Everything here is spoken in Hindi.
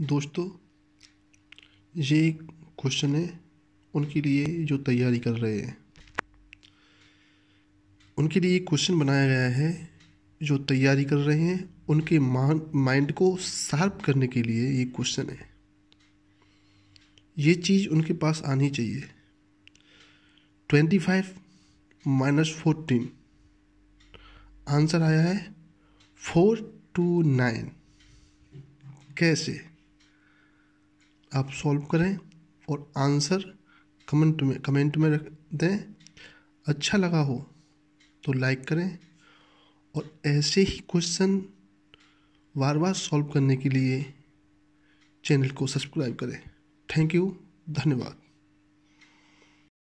दोस्तों ये एक क्वेश्चन है उनके लिए जो तैयारी कर रहे हैं उनके लिए एक क्वेश्चन बनाया गया है जो तैयारी कर रहे हैं उनके माइंड को शार्प करने के लिए ये क्वेश्चन है ये चीज़ उनके पास आनी चाहिए twenty five minus fourteen answer आया है फोर टू नाइन कैसे आप सॉल्व करें और आंसर कमेंट में कमेंट में रख दें अच्छा लगा हो तो लाइक करें और ऐसे ही क्वेश्चन बार बार सॉल्व करने के लिए चैनल को सब्सक्राइब करें थैंक यू धन्यवाद